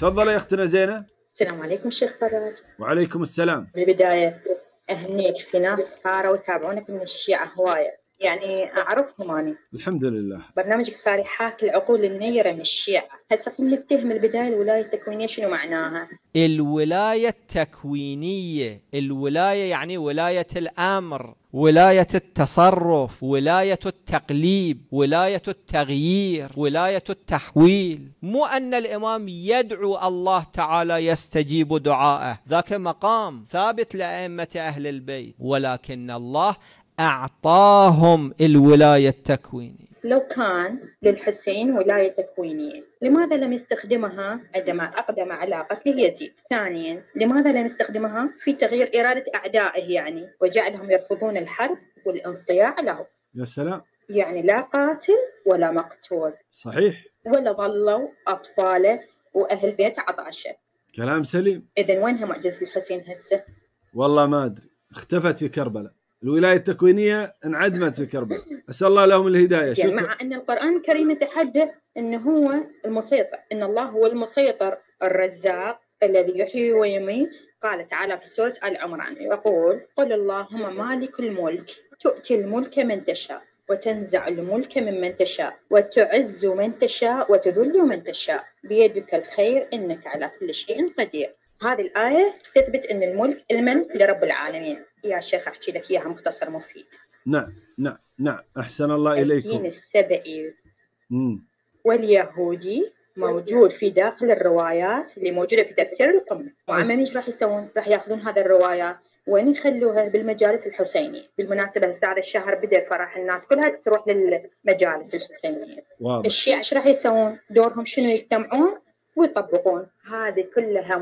تفضل يا اختنا زينه السلام عليكم شيخ فراج وعليكم السلام بالبدايه اهنيك في ناس صاروا يتابعونك من الشيعه هوايه يعني أعرفهم أنا الحمد لله برنامجك صار يحاكي العقول النيرة من الشيعة هسه خلينا نفتهم البداية الولاية التكوينية شنو معناها الولاية التكوينية الولاية يعني ولاية الأمر ولاية التصرف ولاية التقليب ولاية التغيير ولاية التحويل مو أن الإمام يدعو الله تعالى يستجيب دعائه ذاك مقام ثابت لأئمة أهل البيت ولكن الله أعطاهم الولاية التكوينية لو كان للحسين ولاية تكوينية لماذا لم يستخدمها عندما أقدم على قتله يزيد ثانيا لماذا لم يستخدمها في تغيير إرادة أعدائه يعني وجعلهم يرفضون الحرب والانصياع له يا سلام يعني لا قاتل ولا مقتول صحيح ولا ظلوا أطفاله وأهل بيت عطاشه كلام سليم إذا وينها معجزة الحسين هسه؟ والله ما أدري اختفت في كربلاء الولاية التكوينية انعدمت في كربلاء أسأل الله لهم الهداية شكرا مع أن القرآن الكريم يتحدث أنه هو المسيطر أن الله هو المسيطر الرزاق الذي يحيي ويميت قال تعالى في سورة آل عمران يقول قل اللهم مالك الملك تؤتي الملك من تشاء وتنزع الملك ممن تشاء وتعز من تشاء وتذل من تشاء بيدك الخير إنك على كل شيء قدير هذه الآية تثبت أن الملك لمن لرب العالمين يا شيخ أحكي لك إياها مختصر مفيد نعم نعم نعم أحسن الله إليكم الدين السبئي واليهودي موجود في داخل الروايات اللي موجوده في تفسير القمه وعمم ايش راح يسوون؟ راح ياخذون هذه الروايات وين يخلوها؟ بالمجالس الحسينيه، بالمناسبه هسه هذا الشهر بدا فرح الناس كلها تروح للمجالس الحسينيه. واضح. الشيعة ايش راح يسوون؟ دورهم شنو يستمعون ويطبقون، هذه كلها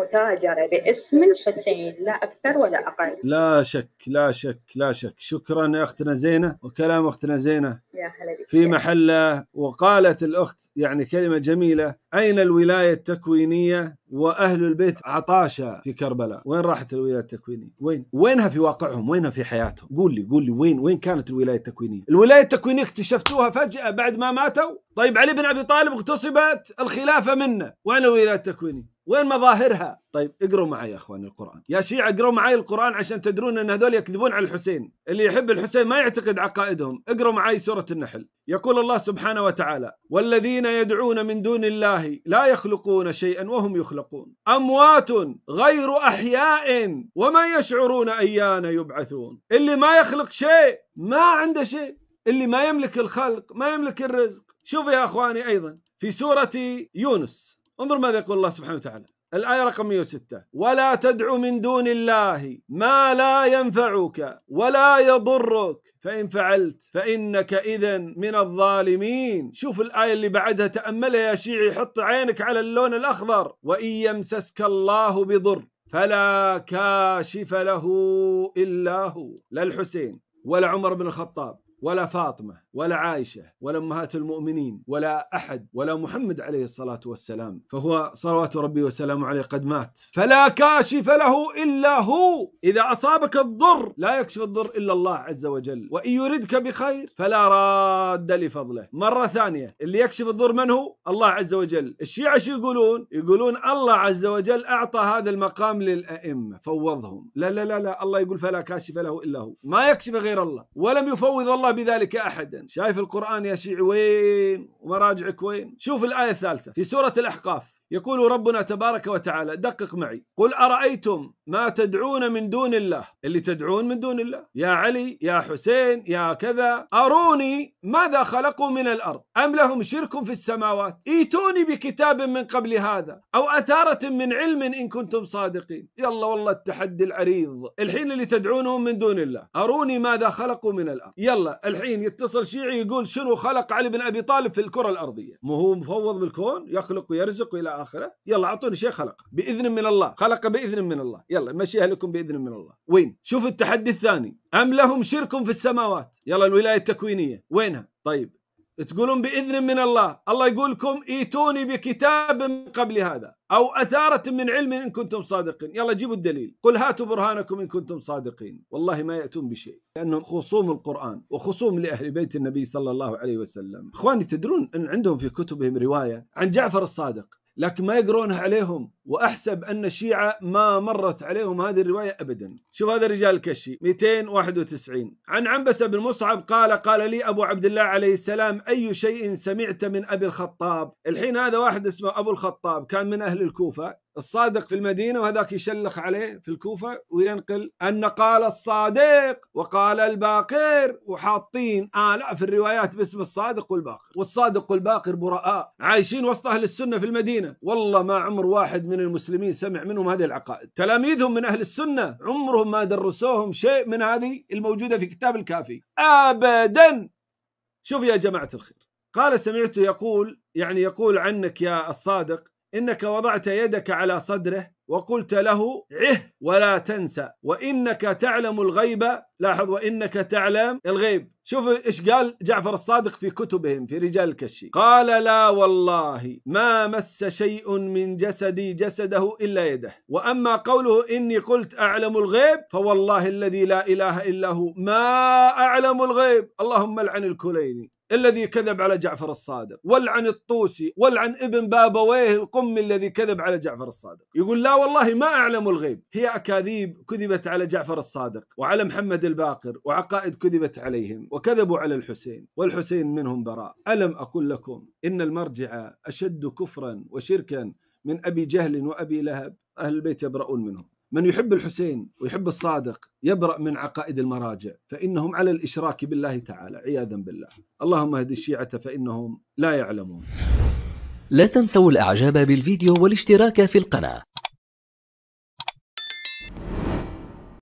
متاجرة باسم الحسين لا أكثر ولا أقل لا شك لا شك لا شك شكرا يا أختنا زينة وكلام أختنا زينة يا في محله وقالت الأخت يعني كلمة جميلة أين الولاية التكوينية وأهل البيت عطاشة في كربلاء وين راحت الولاية التكوينية وين وينها في واقعهم وينها في حياتهم قول لي قول لي وين وين كانت الولاية التكوينية الولاية التكوينية اكتشفتوها فجأة بعد ما ماتوا طيب علي بن أبي طالب اغتصبت الخلافة منه وين الولاية التكويني وين مظاهرها طيب اقروا معي يا اخواني القران يا شيعة اقروا معي القران عشان تدرون ان هذول يكذبون على الحسين اللي يحب الحسين ما يعتقد عقائدهم اقروا معي سورة النحل يقول الله سبحانه وتعالى والذين يدعون من دون الله لا يخلقون شيئا وهم يخلقون اموات غير احياء وما يشعرون ايان يبعثون اللي ما يخلق شيء ما عنده شيء اللي ما يملك الخلق ما يملك الرزق شوف يا اخواني ايضا في سورة يونس انظر ماذا يقول الله سبحانه وتعالى الآية رقم 106 ولا تدع من دون الله ما لا ينفعك ولا يضرك فإن فعلت فإنك إذا من الظالمين شوف الآية اللي بعدها تأملها يا شيعي حط عينك على اللون الأخضر وإن يمسسك الله بضر فلا كاشف له إلا هو لا الحسين ولا عمر بن الخطاب ولا فاطمه ولا عائشه ولا امهات المؤمنين ولا احد ولا محمد عليه الصلاه والسلام فهو صلوات ربي وسلامه عليه قد مات فلا كاشف له الا هو اذا اصابك الضر لا يكشف الضر الا الله عز وجل وان يردك بخير فلا راد لفضله مره ثانيه اللي يكشف الضر من هو الله عز وجل الشيعه شو يقولون يقولون الله عز وجل اعطى هذا المقام للائمه فوضهم لا لا لا لا الله يقول فلا كاشف له الا هو ما يكشف غير الله ولم يفوض الله الله بذلك أحدا شايف القرآن يا شيعي وين ومراجعك وين شوف الآية الثالثة في سورة الأحقاف يقول ربنا تبارك وتعالى دقق معي قل أرأيتم ما تدعون من دون الله اللي تدعون من دون الله يا علي يا حسين يا كذا أروني ماذا خلقوا من الأرض أم لهم شرك في السماوات ايتوني بكتاب من قبل هذا أو أثارة من علم إن كنتم صادقين يلا والله التحدي العريض الحين اللي تدعونهم من دون الله أروني ماذا خلقوا من الأرض يلا الحين يتصل شيعي يقول شنو خلق علي بن أبي طالب في الكرة الأرضية مو هو مفوض بالكون يخلق ويرزق إلى اخره يلا اعطوني شيء خلقه باذن من الله خلق باذن من الله يلا مشيها لكم باذن من الله وين شوف التحدي الثاني ام لهم شرك في السماوات يلا الولايه التكوينيه وينها طيب تقولون باذن من الله، الله يقول لكم ايتوني بكتاب من قبل هذا او اثاره من علم ان كنتم صادقين، يلا جيبوا الدليل، قل هاتوا برهانكم ان كنتم صادقين، والله ما ياتون بشيء، لانهم خصوم القران وخصوم لاهل بيت النبي صلى الله عليه وسلم. اخواني تدرون ان عندهم في كتبهم روايه عن جعفر الصادق، لكن ما يقرونها عليهم واحسب ان الشيعه ما مرت عليهم هذه الروايه ابدا شوف هذا رجال الكشي 291 عن عنبسه بن مصعب قال قال لي ابو عبد الله عليه السلام اي شيء سمعت من ابي الخطاب الحين هذا واحد اسمه ابو الخطاب كان من اهل الكوفه الصادق في المدينة وهذاك يشلخ عليه في الكوفة وينقل أن قال الصادق وقال الباقر وحاطين آلاف الروايات باسم الصادق والباقر والصادق والباقر براء عايشين وسط أهل السنة في المدينة والله ما عمر واحد من من المسلمين سمع منهم هذه العقائد تلاميذهم من أهل السنة عمرهم ما درسوهم شيء من هذه الموجودة في كتاب الكافي أبدا شوف يا جماعة الخير قال سمعت يقول يعني يقول عنك يا الصادق إنك وضعت يدك على صدره وقلت له عه ولا تنسى وإنك تعلم الغيب لاحظ وإنك تعلم الغيب شوف إيش قال جعفر الصادق في كتبهم في رجال الكشي قال لا والله ما مس شيء من جسدي جسده إلا يده وأما قوله إني قلت أعلم الغيب فوالله الذي لا إله إلا هو ما أعلم الغيب اللهم لعن الكليني الذي كذب على جعفر الصادق ولعن الطوسي ولعن ابن بابويه القمي الذي كذب على جعفر الصادق يقول لا والله ما أعلم الغيب هي أكاذيب كذبت على جعفر الصادق وعلى محمد الباقر وعقائد كذبت عليهم وكذبوا على الحسين والحسين منهم براء ألم أقل لكم إن المرجع أشد كفرا وشركا من أبي جهل وأبي لهب أهل البيت يبرؤون منهم من يحب الحسين ويحب الصادق يبرأ من عقائد المراجع فإنهم على الإشراك بالله تعالى عياذا بالله اللهم اهد الشيعة فإنهم لا يعلمون لا تنسوا الإعجاب بالفيديو والاشتراك في القناة